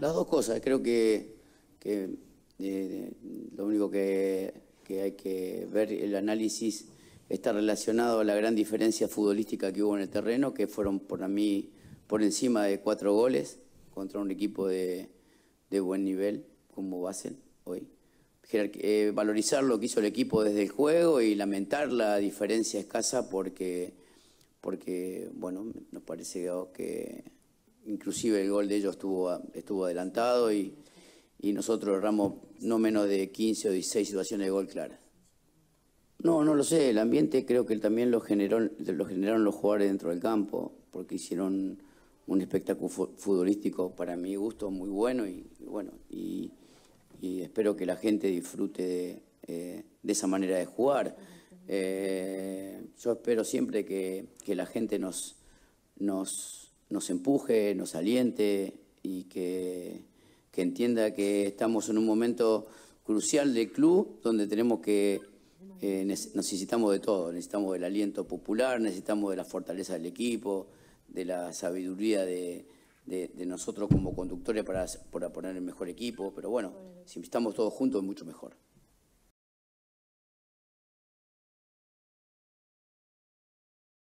Las dos cosas, creo que, eh, lo único que, hay que ver, el análisis está relacionado a la gran diferencia futbolística que hubo en el terreno, que fueron por mí por encima de cuatro goles contra un equipo de, buen nivel como Basel hoy. Eh, valorizar lo que hizo el equipo desde el juego y lamentar la diferencia escasa porque, porque bueno, nos parece que inclusive el gol de ellos estuvo, estuvo adelantado y, nosotros erramos no menos de 15 o 16 situaciones de gol claras. No, no lo sé, el ambiente creo que también lo, generó, lo generaron los jugadores dentro del campo, porque hicieron un espectáculo futbolístico para mi gusto muy bueno y bueno y, espero que la gente disfrute de, eh, esa manera de jugar. Eh, yo espero siempre que, que la gente nos, nos, nos empuje, nos aliente y que, entienda que estamos en un momento crucial del club donde tenemos que eh, necesitamos de todo, necesitamos del aliento popular, necesitamos de la fortaleza del equipo, de la sabiduría de, nosotros como conductores para, para poner el mejor equipo, pero bueno, si estamos todos juntos es mucho mejor.